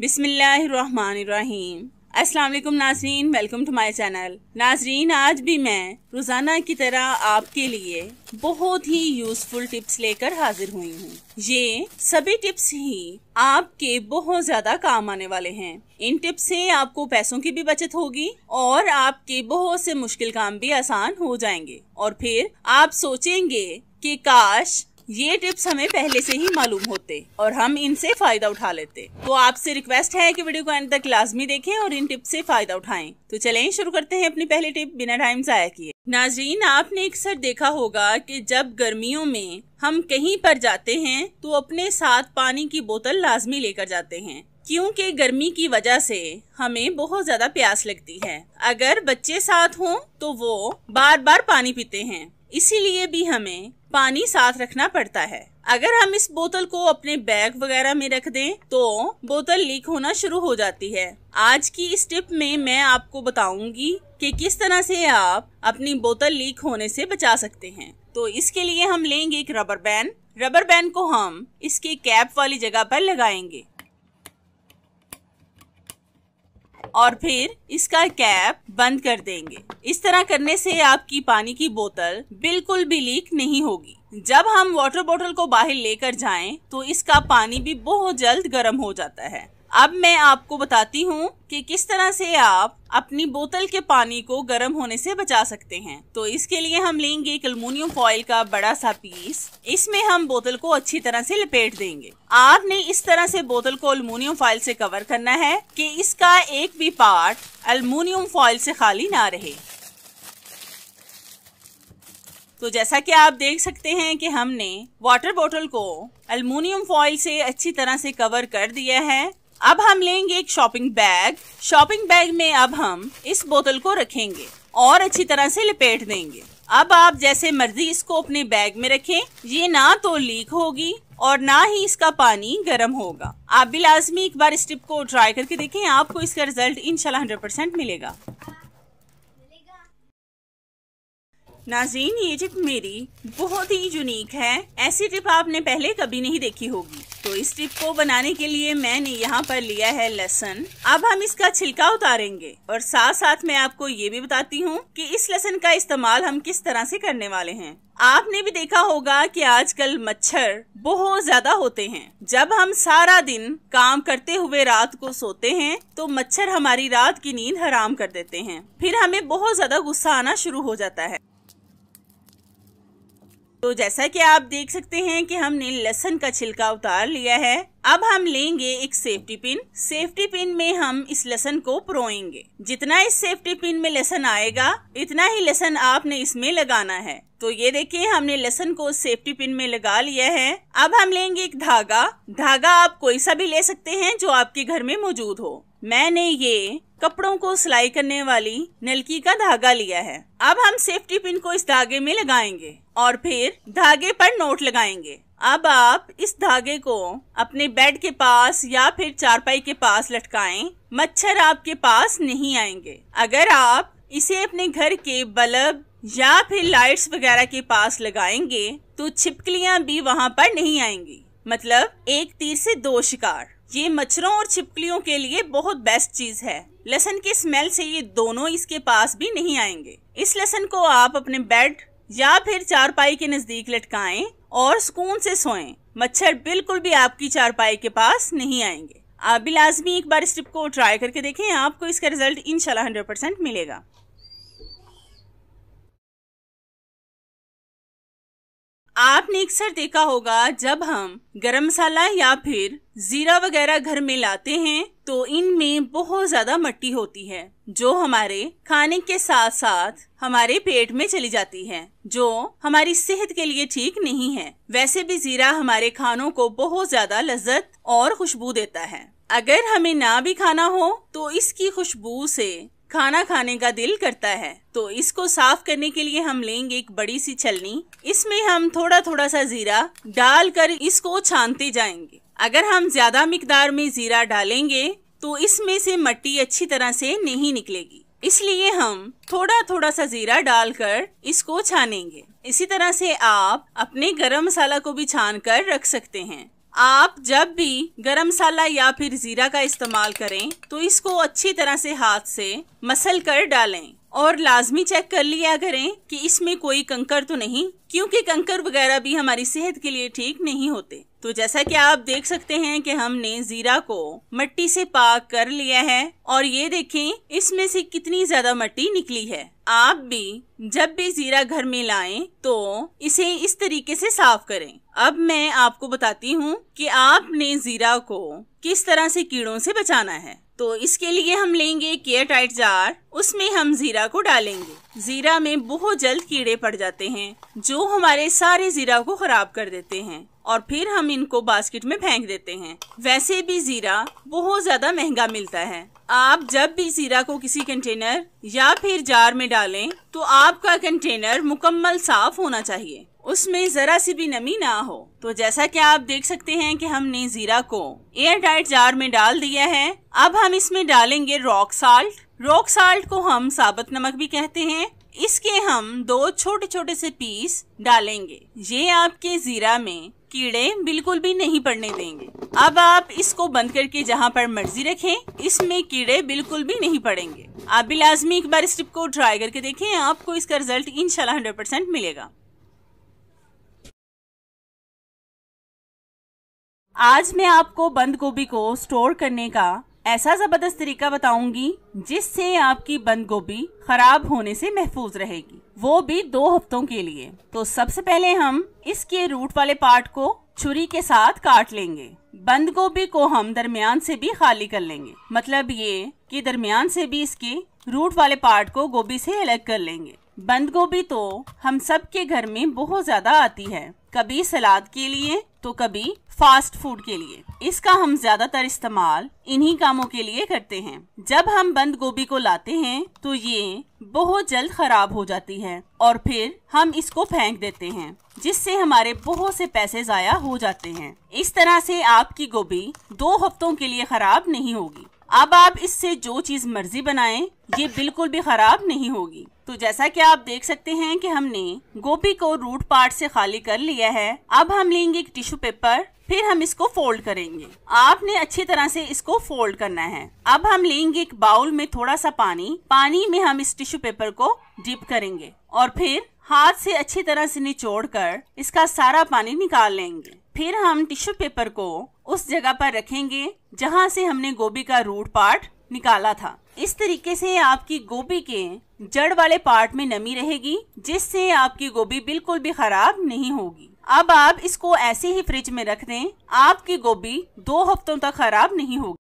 बिसमीम अस्सलाम वालेकुम नाजरीन वेलकम टू माय चैनल नाजरीन आज भी मैं रोज़ाना की तरह आपके लिए बहुत ही यूज़फुल टिप्स लेकर हाजिर हुई हूँ ये सभी टिप्स ही आपके बहुत ज़्यादा काम आने वाले हैं इन टिप्स से आपको पैसों की भी बचत होगी और आपके बहुत से मुश्किल काम भी आसान हो जाएंगे और फिर आप सोचेंगे कि काश ये टिप्स हमें पहले से ही मालूम होते और हम इनसे फायदा उठा लेते तो आपसे रिक्वेस्ट है कि वीडियो को एंड तक लाजमी देखें और इन टिप्स से फायदा उठाएं तो चलें शुरू करते हैं अपनी पहली टिप बिना टाइम जाया किए नाजरीन आपने अक्सर देखा होगा कि जब गर्मियों में हम कहीं पर जाते हैं तो अपने साथ पानी की बोतल लाजमी लेकर जाते हैं क्योंकि गर्मी की वजह से हमें बहुत ज़्यादा प्यास लगती है अगर बच्चे साथ हों तो वो बार बार पानी पीते हैं इसीलिए भी हमें पानी साथ रखना पड़ता है अगर हम इस बोतल को अपने बैग वगैरह में रख दें तो बोतल लीक होना शुरू हो जाती है आज की इस टिप में मैं आपको बताऊंगी कि किस तरह से आप अपनी बोतल लीक होने से बचा सकते हैं तो इसके लिए हम लेंगे एक रबर बैंड रबर बैंड को हम इसके कैप वाली जगह पर लगाएंगे और फिर इसका कैप बंद कर देंगे इस तरह करने से आपकी पानी की बोतल बिल्कुल भी लीक नहीं होगी जब हम वाटर बोतल को बाहर लेकर जाएं तो इसका पानी भी बहुत जल्द गर्म हो जाता है अब मैं आपको बताती हूँ कि किस तरह से आप अपनी बोतल के पानी को गर्म होने से बचा सकते हैं तो इसके लिए हम लेंगे एक अल्मोनियम फॉइल का बड़ा सा पीस इसमें हम बोतल को अच्छी तरह से लपेट देंगे आपने इस तरह से बोतल को अल्मोनियम फॉइल से कवर करना है कि इसका एक भी पार्ट अल्मोनियम फॉइल से खाली ना रहे तो जैसा कि आप देख सकते हैं कि हमने वाटर बोतल को अल्मोनियम फॉइल से अच्छी तरह से कवर कर दिया है अब हम लेंगे एक शॉपिंग बैग शॉपिंग बैग में अब हम इस बोतल को रखेंगे और अच्छी तरह से लपेट देंगे अब आप जैसे मर्जी इसको अपने बैग में रखें ये ना तो लीक होगी और ना ही इसका पानी गर्म होगा आप भी लाजमी एक बार इस टिप को ट्राई करके देखें आपको इसका रिजल्ट इनशाला हंड्रेड परसेंट मिलेगा नाजीन ये टिप मेरी बहुत ही यूनिक है ऐसी टिप आपने पहले कभी नहीं देखी होगी तो इस टिप को बनाने के लिए मैंने यहाँ पर लिया है लहसन अब हम इसका छिलका उतारेंगे और साथ साथ मैं आपको ये भी बताती हूँ कि इस लहसन का इस्तेमाल हम किस तरह से करने वाले हैं आपने भी देखा होगा कि आजकल मच्छर बहुत ज्यादा होते हैं जब हम सारा दिन काम करते हुए रात को सोते हैं तो मच्छर हमारी रात की नींद हराम कर देते हैं फिर हमें बहुत ज्यादा गुस्सा आना शुरू हो जाता है तो जैसा कि आप देख सकते हैं कि हमने लहसन का छिलका उतार लिया है अब हम लेंगे एक सेफ्टी पिन सेफ्टी पिन में हम इस लसन को प्रोएंगे जितना इस सेफ्टी पिन में लसन आएगा इतना ही लसन आपने इसमें लगाना है तो ये देखिए हमने लसन को सेफ्टी पिन में लगा लिया है अब हम लेंगे एक धागा धागा आप कोई सा भी ले सकते हैं जो आपके घर में मौजूद हो मैंने ये कपड़ों को सिलाई करने वाली नलकी का धागा लिया है अब हम सेफ्टी पिन को इस धागे में लगाएंगे और फिर धागे पर नोट लगाएंगे अब आप इस धागे को अपने बेड के पास या फिर चारपाई के पास लटकाएं मच्छर आपके पास नहीं आएंगे अगर आप इसे अपने घर के बल्ब या फिर लाइट्स वगैरह के पास लगाएंगे तो छिपकलियां भी वहां पर नहीं आएंगी मतलब एक तीर से दो शिकार ये मच्छरों और छिपकलियों के लिए बहुत बेस्ट चीज है लहसन की स्मेल से ये दोनों इसके पास भी नहीं आएंगे इस लहसन को आप अपने बेड या फिर चारपाई के नज़दीक लटकाएं और सुकून से सोएं मच्छर बिल्कुल भी आपकी चारपाई के पास नहीं आएंगे आप भी लाजमी एक बार इस को ट्राई करके देखें आपको इसका रिजल्ट इनशाला हंड्रेड परसेंट मिलेगा आपने अक्सर देखा होगा जब हम गरम मसाला या फिर जीरा वगैरह घर में लाते हैं तो इनमें बहुत ज्यादा मट्टी होती है जो हमारे खाने के साथ साथ हमारे पेट में चली जाती है जो हमारी सेहत के लिए ठीक नहीं है वैसे भी जीरा हमारे खानों को बहुत ज्यादा लज्जत और खुशबू देता है अगर हमें ना भी खाना हो तो इसकी खुशबू से खाना खाने का दिल करता है तो इसको साफ करने के लिए हम लेंगे एक बड़ी सी छलनी इसमें हम थोड़ा थोड़ा सा जीरा डालकर इसको छानते जाएंगे अगर हम ज्यादा मिकदार में जीरा डालेंगे तो इसमें से मट्टी अच्छी तरह से नहीं निकलेगी इसलिए हम थोड़ा थोड़ा सा जीरा डालकर इसको छानेंगे इसी तरह से आप अपने गरम मसाला को भी छान कर रख सकते हैं आप जब भी गरम मसाला या फिर जीरा का इस्तेमाल करें तो इसको अच्छी तरह से हाथ से मसल कर डालें और लाजमी चेक कर लिया करें कि इसमें कोई कंकर तो नहीं क्योंकि कंकर वगैरह भी हमारी सेहत के लिए ठीक नहीं होते तो जैसा कि आप देख सकते हैं कि हमने जीरा को मट्टी से पाक कर लिया है और ये देखें इसमें से कितनी ज्यादा मट्टी निकली है आप भी जब भी जीरा घर में लाएं तो इसे इस तरीके से साफ करें अब मैं आपको बताती हूँ कि आपने जीरा को किस तरह से कीड़ों से बचाना है तो इसके लिए हम लेंगे केयर टाइट जार उसमें हम जीरा को डालेंगे जीरा में बहुत जल्द कीड़े पड़ जाते हैं जो हमारे सारे जीरा को खराब कर देते हैं और फिर हम इनको बास्केट में फेंक देते हैं वैसे भी जीरा बहुत ज्यादा महंगा मिलता है आप जब भी जीरा को किसी कंटेनर या फिर जार में डालें तो आपका कंटेनर मुकम्मल साफ होना चाहिए उसमें जरा सी भी नमी ना हो तो जैसा कि आप देख सकते हैं कि हमने जीरा को एयर टाइट जार में डाल दिया है अब हम इसमें डालेंगे रॉक साल्ट रॉक साल्ट को हम साबत नमक भी कहते हैं इसके हम दो छोटे छोटे से पीस डालेंगे ये आपके जीरा में कीड़े बिल्कुल भी नहीं पड़ने देंगे अब आप इसको बंद करके जहाँ पर मर्जी रखें इसमें कीड़े बिल्कुल भी नहीं पड़ेंगे आप भी लाजमी एक बार इस टिप को ट्राई करके देखें आपको इसका रिजल्ट इनशाला हंड्रेड परसेंट मिलेगा आज मैं आपको बंद गोभी को स्टोर करने का ऐसा जबरदस्त तरीका बताऊंगी जिससे आपकी बंद गोभी खराब होने से महफूज रहेगी वो भी दो हफ्तों के लिए तो सबसे पहले हम इसके रूट वाले पार्ट को छुरी के साथ काट लेंगे बंद गोभी को हम दरमियान से भी खाली कर लेंगे मतलब ये कि दरमियान से भी इसके रूट वाले पार्ट को गोभी से अलग कर लेंगे बंद गोभी तो हम सब के घर में बहुत ज्यादा आती है कभी सलाद के लिए तो कभी फास्ट फूड के लिए इसका हम ज्यादातर इस्तेमाल इन्हीं कामों के लिए करते हैं जब हम बंद गोभी को लाते हैं तो ये बहुत जल्द खराब हो जाती है और फिर हम इसको फेंक देते हैं जिससे हमारे बहुत से पैसे जाया हो जाते हैं इस तरह से आपकी गोभी दो हफ्तों के लिए खराब नहीं होगी अब आप इससे जो चीज मर्जी बनाएं ये बिल्कुल भी खराब नहीं होगी तो जैसा कि आप देख सकते हैं कि हमने गोभी को रूट पार्ट से खाली कर लिया है अब हम लेंगे एक टिश्यू पेपर फिर हम इसको फोल्ड करेंगे आपने अच्छी तरह से इसको फोल्ड करना है अब हम लेंगे एक बाउल में थोड़ा सा पानी पानी में हम इस टिश्यू पेपर को डिप करेंगे और फिर हाथ से अच्छी तरह से निचोड़ कर इसका सारा पानी निकाल लेंगे फिर हम टिश्यू पेपर को उस जगह पर रखेंगे जहाँ से हमने गोभी का रूट पार्ट निकाला था इस तरीके से आपकी गोभी के जड़ वाले पार्ट में नमी रहेगी जिससे आपकी गोभी बिल्कुल भी खराब नहीं होगी अब आप इसको ऐसे ही फ्रिज में रख दें आपकी गोभी दो हफ्तों तक खराब नहीं होगी